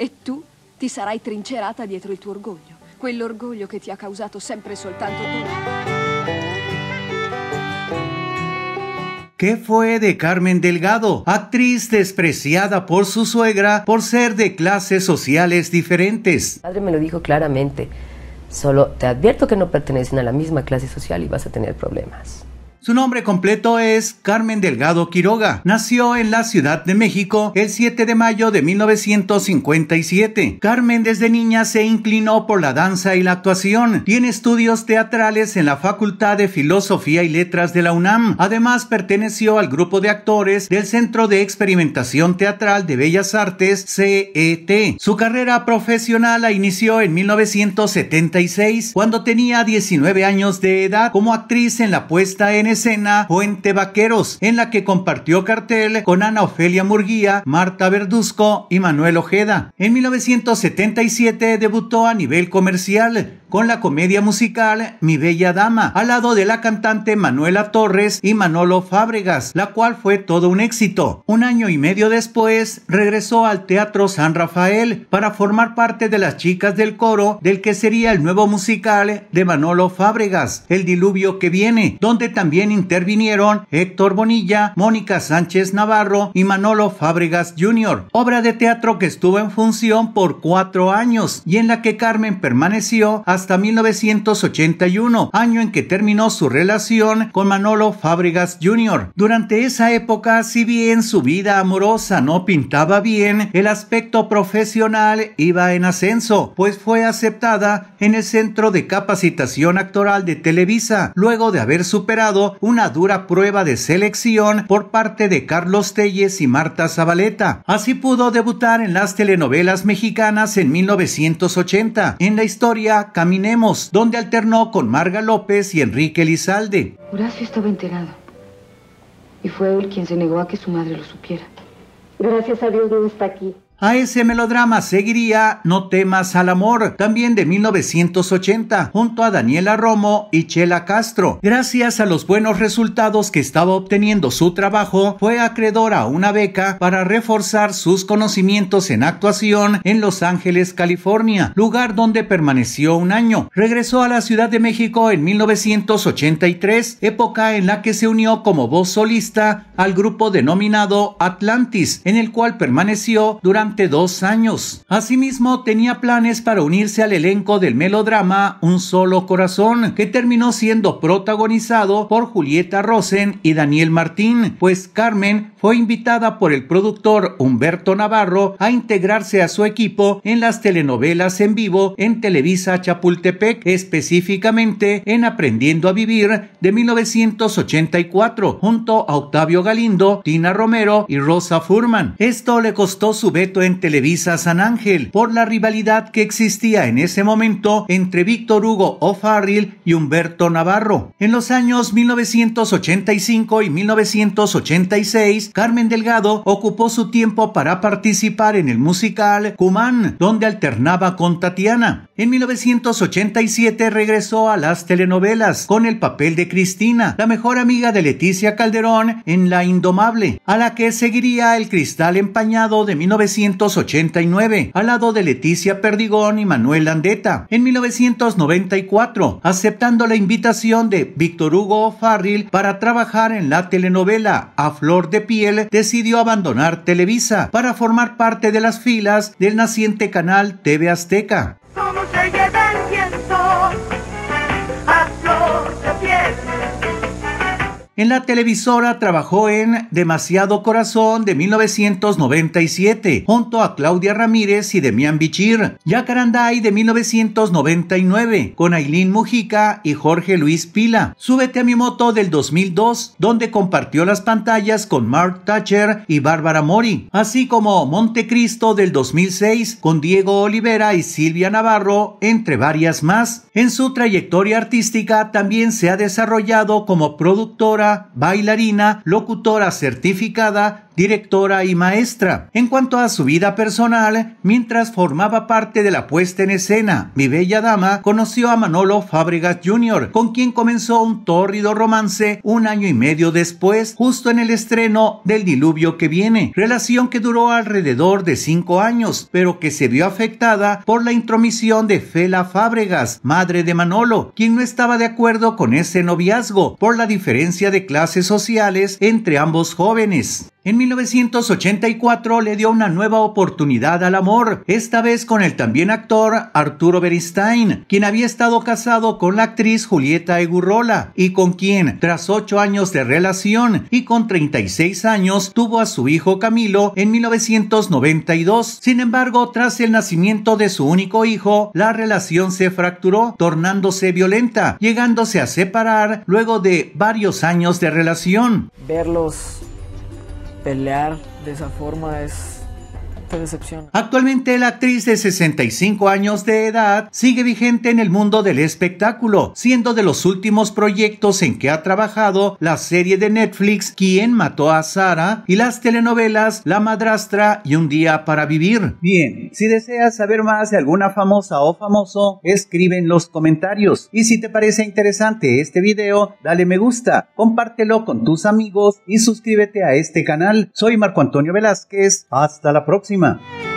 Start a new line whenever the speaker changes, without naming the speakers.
E tu ti sarai trincerata dietro il tuo orgoglio, quell'orgoglio che ti ha causato sempre e soltanto tu. ¿Qué fue de Carmen Delgado, actriz despreciada por su suegra por ser de clases sociales diferentes? Mi padre me lo dijo claramente, solo te advierto que no pertenecen a la misma clase social y vas a tener problemas. Su nombre completo es Carmen Delgado Quiroga. Nació en la Ciudad de México el 7 de mayo de 1957. Carmen desde niña se inclinó por la danza y la actuación. Tiene estudios teatrales en la Facultad de Filosofía y Letras de la UNAM. Además perteneció al grupo de actores del Centro de Experimentación Teatral de Bellas Artes CET. Su carrera profesional la inició en 1976 cuando tenía 19 años de edad como actriz en la puesta en escena Puente Vaqueros, en la que compartió cartel con Ana Ofelia Murguía, Marta Verduzco y Manuel Ojeda. En 1977 debutó a nivel comercial con la comedia musical Mi Bella Dama, al lado de la cantante Manuela Torres y Manolo Fábregas, la cual fue todo un éxito. Un año y medio después, regresó al Teatro San Rafael para formar parte de las chicas del coro del que sería el nuevo musical de Manolo Fábregas, El Diluvio que viene, donde también intervinieron Héctor Bonilla, Mónica Sánchez Navarro y Manolo Fábregas Jr., obra de teatro que estuvo en función por cuatro años y en la que Carmen permaneció hasta hasta 1981, año en que terminó su relación con Manolo Fábregas Jr. Durante esa época, si bien su vida amorosa no pintaba bien, el aspecto profesional iba en ascenso, pues fue aceptada en el Centro de Capacitación Actoral de Televisa, luego de haber superado una dura prueba de selección por parte de Carlos Telles y Marta Zabaleta. Así pudo debutar en las telenovelas mexicanas en 1980. En la historia, Dónde donde alternó con Marga López y Enrique Elizalde. Horacio estaba enterado. Y fue él quien se negó a que su madre lo supiera. Gracias a Dios no está aquí. A ese melodrama seguiría No temas al amor, también de 1980, junto a Daniela Romo y Chela Castro. Gracias a los buenos resultados que estaba obteniendo su trabajo, fue acreedora a una beca para reforzar sus conocimientos en actuación en Los Ángeles, California, lugar donde permaneció un año. Regresó a la Ciudad de México en 1983, época en la que se unió como voz solista al grupo denominado Atlantis, en el cual permaneció durante dos años. Asimismo, tenía planes para unirse al elenco del melodrama Un solo corazón, que terminó siendo protagonizado por Julieta Rosen y Daniel Martín, pues Carmen fue invitada por el productor Humberto Navarro a integrarse a su equipo en las telenovelas en vivo en Televisa Chapultepec, específicamente en Aprendiendo a Vivir de 1984, junto a Octavio Galindo, Tina Romero y Rosa Furman. Esto le costó su veto en Televisa San Ángel por la rivalidad que existía en ese momento entre Víctor Hugo O'Farrill y Humberto Navarro. En los años 1985 y 1986, Carmen Delgado ocupó su tiempo para participar en el musical Cumán, donde alternaba con Tatiana. En 1987 regresó a las telenovelas con el papel de Cristina, la mejor amiga de Leticia Calderón en La Indomable, a la que seguiría El Cristal Empañado de 1987. 1989, al lado de Leticia Perdigón y Manuel Landeta. En 1994, aceptando la invitación de Víctor Hugo Farril para trabajar en la telenovela A Flor de Piel, decidió abandonar Televisa para formar parte de las filas del naciente canal TV Azteca. En la televisora trabajó en Demasiado Corazón de 1997, junto a Claudia Ramírez y Demián Bichir, Yacaranday de 1999, con Aileen Mujica y Jorge Luis Pila, Súbete a mi moto del 2002, donde compartió las pantallas con Mark Thatcher y Bárbara Mori, así como Montecristo del 2006, con Diego Olivera y Silvia Navarro, entre varias más. En su trayectoria artística también se ha desarrollado como productora bailarina, locutora certificada, directora y maestra. En cuanto a su vida personal, mientras formaba parte de la puesta en escena, mi bella dama conoció a Manolo Fábregas Jr., con quien comenzó un tórrido romance un año y medio después, justo en el estreno del Diluvio que viene, relación que duró alrededor de cinco años, pero que se vio afectada por la intromisión de Fela Fábregas, madre de Manolo, quien no estaba de acuerdo con ese noviazgo por la diferencia de clases sociales entre ambos jóvenes. En 1984 le dio una nueva oportunidad al amor, esta vez con el también actor Arturo Beristain, quien había estado casado con la actriz Julieta Egurrola y con quien, tras ocho años de relación y con 36 años, tuvo a su hijo Camilo en 1992. Sin embargo, tras el nacimiento de su único hijo, la relación se fracturó, tornándose violenta, llegándose a separar luego de varios años de relación. Verlos pelear de esa forma es Actualmente la actriz de 65 años de edad sigue vigente en el mundo del espectáculo, siendo de los últimos proyectos en que ha trabajado la serie de Netflix Quién mató a Sara y las telenovelas La madrastra y Un día para vivir. Bien, si deseas saber más de alguna famosa o famoso, escribe en los comentarios. Y si te parece interesante este video, dale me gusta, compártelo con tus amigos y suscríbete a este canal. Soy Marco Antonio Velázquez, hasta la próxima. próxima.